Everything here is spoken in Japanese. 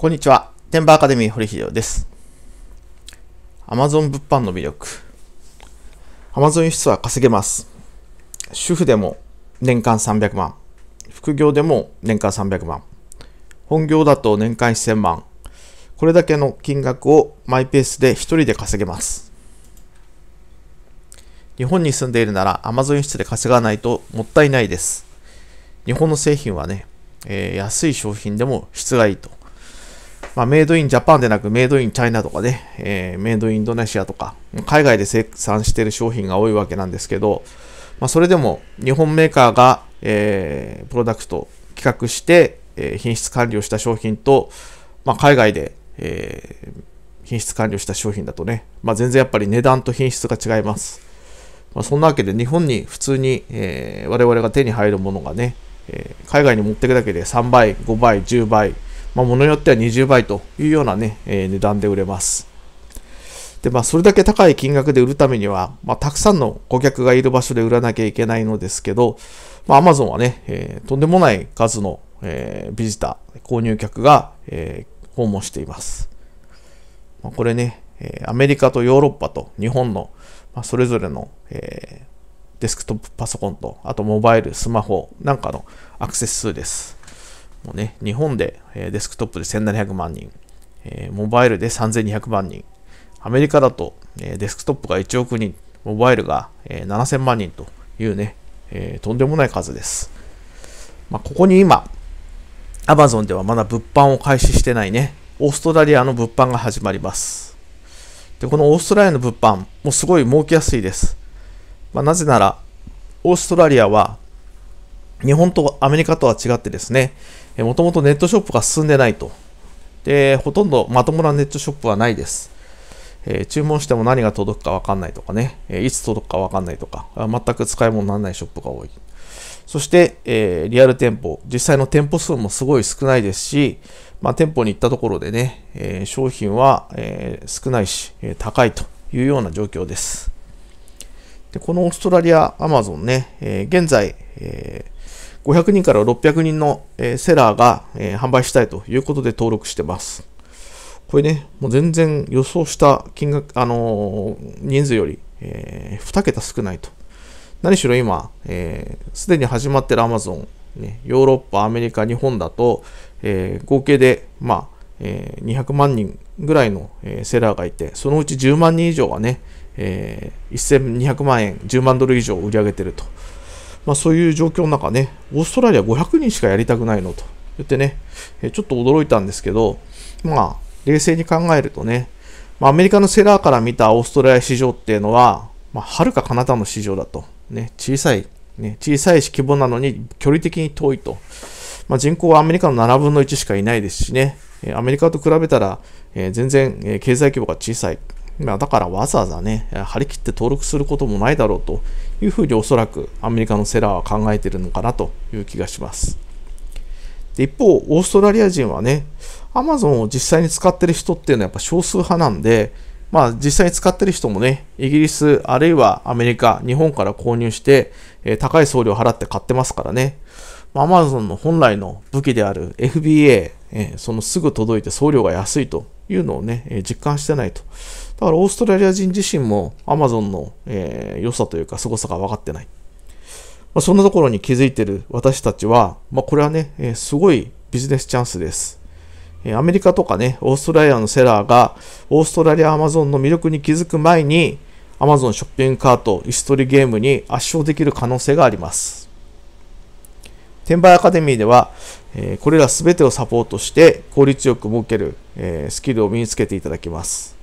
こんにちは。テンバーアカデミー堀秀です。アマゾン物販の魅力。アマゾン輸出は稼げます。主婦でも年間300万。副業でも年間300万。本業だと年間1000万。これだけの金額をマイペースで一人で稼げます。日本に住んでいるならアマゾン輸出で稼がないともったいないです。日本の製品はね、えー、安い商品でも質がいいと。まあ、メイドインジャパンでなくメイドインチャイナとかね、えー、メイドインインドネシアとか、海外で生産している商品が多いわけなんですけど、まあ、それでも日本メーカーが、えー、プロダクト企画して、えー、品質管理をした商品と、まあ、海外で、えー、品質管理をした商品だとね、まあ、全然やっぱり値段と品質が違います。まあ、そんなわけで日本に普通に、えー、我々が手に入るものがね、えー、海外に持っていくだけで3倍、5倍、10倍、まあ、物によっては20倍というようなね、えー、値段で売れます。で、まあ、それだけ高い金額で売るためには、まあ、たくさんの顧客がいる場所で売らなきゃいけないのですけど、まあ、ゾンはね、えー、とんでもない数の、えー、ビジター、購入客が、えー、訪問しています。まあ、これね、えー、アメリカとヨーロッパと日本の、まあ、それぞれの、えー、デスクトップパソコンと、あとモバイル、スマホなんかのアクセス数です。もうね、日本で、えデスクトップで1700万人、えモバイルで3200万人、アメリカだと、えデスクトップが1億人、モバイルが、え7000万人というね、えとんでもない数です。まあ、ここに今、アマゾンではまだ物販を開始してないね、オーストラリアの物販が始まります。で、このオーストラリアの物販もすごい儲けやすいです。まあ、なぜなら、オーストラリアは日本とアメリカとは違ってですね、もともとネットショップが進んでないと。で、ほとんどまともなネットショップはないです。えー、注文しても何が届くかわかんないとかね、えー、いつ届くかわかんないとか、全く使い物にならないショップが多い。そして、えー、リアル店舗、実際の店舗数もすごい少ないですし、まあ、店舗に行ったところでね、え商品は、え少ないし、え高いというような状況です。でこのオーストラリア、アマゾンね、え現在、えー500人から600人の、セラーが、販売したいということで登録してます。これね、もう全然予想した金額、あのー、人数より、えー、2桁少ないと。何しろ今、す、えー、で、に始まってる Amazon、ね、ヨーロッパ、アメリカ、日本だと、えー、合計で、まあえー、200万人ぐらいの、えー、セラーがいて、そのうち10万人以上はね、えー、1200万円、10万ドル以上売り上げてると。まあ、そういう状況の中ね、オーストラリア500人しかやりたくないのと言ってね、えちょっと驚いたんですけど、まあ、冷静に考えるとね、まあ、アメリカのセラーから見たオーストラリア市場っていうのは、まあ、はるか彼方の市場だと。ね、小さい、ね、小さいし規模なのに距離的に遠いと。まあ、人口はアメリカの7分の1しかいないですしね、アメリカと比べたら、え全然、え経済規模が小さい。まあ、だからわざわざね、張り切って登録することもないだろうというふうにおそらくアメリカのセラーは考えているのかなという気がします。で一方、オーストラリア人はね、Amazon を実際に使ってる人っていうのはやっぱ少数派なんで、まあ実際に使ってる人もね、イギリスあるいはアメリカ、日本から購入して、えー、高い送料払って買ってますからね、アマ Amazon の本来の武器である FBA、えー、そのすぐ届いて送料が安いというのをね、実感してないと。だからオーストラリア人自身も Amazon の、えー、良さというか凄さが分かってない。まあ、そんなところに気づいてる私たちは、まあ、これはね、えー、すごいビジネスチャンスです。えアメリカとかね、オーストラリアのセラーが、オーストラリア Amazon の魅力に気づく前に、Amazon ショッピングカート、椅子取りゲームに圧勝できる可能性があります。転売アカデミーでは、えこれら全てをサポートして効率よく設ける、えスキルを身につけていただきます。